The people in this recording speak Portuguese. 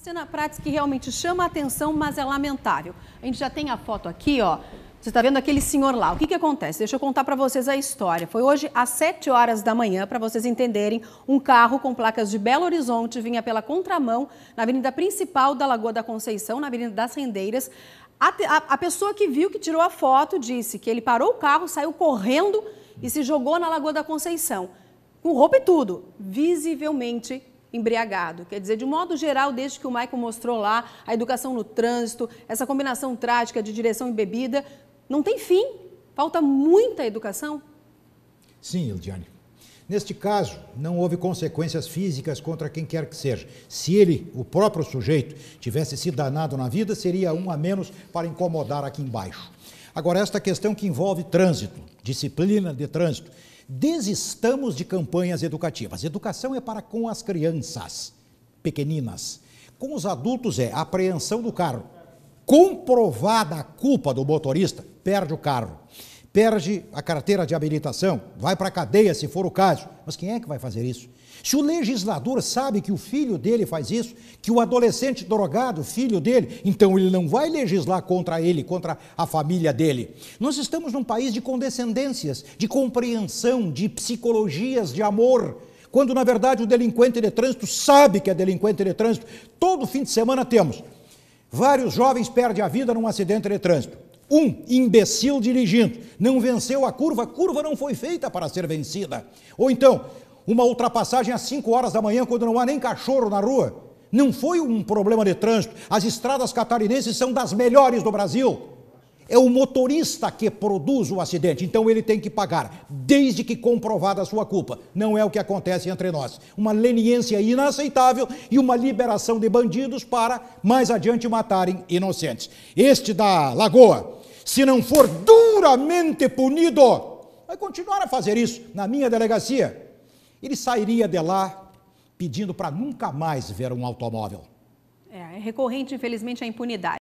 cena prática que realmente chama a atenção, mas é lamentável. A gente já tem a foto aqui, ó. Você está vendo aquele senhor lá. O que, que acontece? Deixa eu contar para vocês a história. Foi hoje às 7 horas da manhã, para vocês entenderem, um carro com placas de Belo Horizonte vinha pela contramão na avenida principal da Lagoa da Conceição, na avenida das Rendeiras. A, a, a pessoa que viu, que tirou a foto, disse que ele parou o carro, saiu correndo e se jogou na Lagoa da Conceição. Com roupa e tudo. Visivelmente embriagado. Quer dizer, de modo geral, desde que o Maicon mostrou lá a educação no trânsito, essa combinação trágica de direção e bebida, não tem fim. Falta muita educação. Sim, Ildiane. Neste caso, não houve consequências físicas contra quem quer que seja. Se ele, o próprio sujeito, tivesse se danado na vida, seria um a menos para incomodar aqui embaixo. Agora, esta questão que envolve trânsito, disciplina de trânsito, Desistamos de campanhas educativas. Educação é para com as crianças pequeninas. Com os adultos é apreensão do carro. Comprovada a culpa do motorista, perde o carro perde a carteira de habilitação, vai para a cadeia se for o caso. Mas quem é que vai fazer isso? Se o legislador sabe que o filho dele faz isso, que o adolescente drogado, filho dele, então ele não vai legislar contra ele, contra a família dele. Nós estamos num país de condescendências, de compreensão, de psicologias de amor. Quando na verdade o delinquente de trânsito sabe que é delinquente de trânsito, todo fim de semana temos. Vários jovens perdem a vida num acidente de trânsito. Um imbecil dirigindo não venceu a curva, a curva não foi feita para ser vencida. Ou então, uma ultrapassagem às 5 horas da manhã, quando não há nem cachorro na rua. Não foi um problema de trânsito. As estradas catarinenses são das melhores do Brasil é o motorista que produz o acidente, então ele tem que pagar, desde que comprovada a sua culpa. Não é o que acontece entre nós. Uma leniência inaceitável e uma liberação de bandidos para mais adiante matarem inocentes. Este da Lagoa, se não for duramente punido, vai continuar a fazer isso na minha delegacia. Ele sairia de lá pedindo para nunca mais ver um automóvel. É, é recorrente, infelizmente, a impunidade.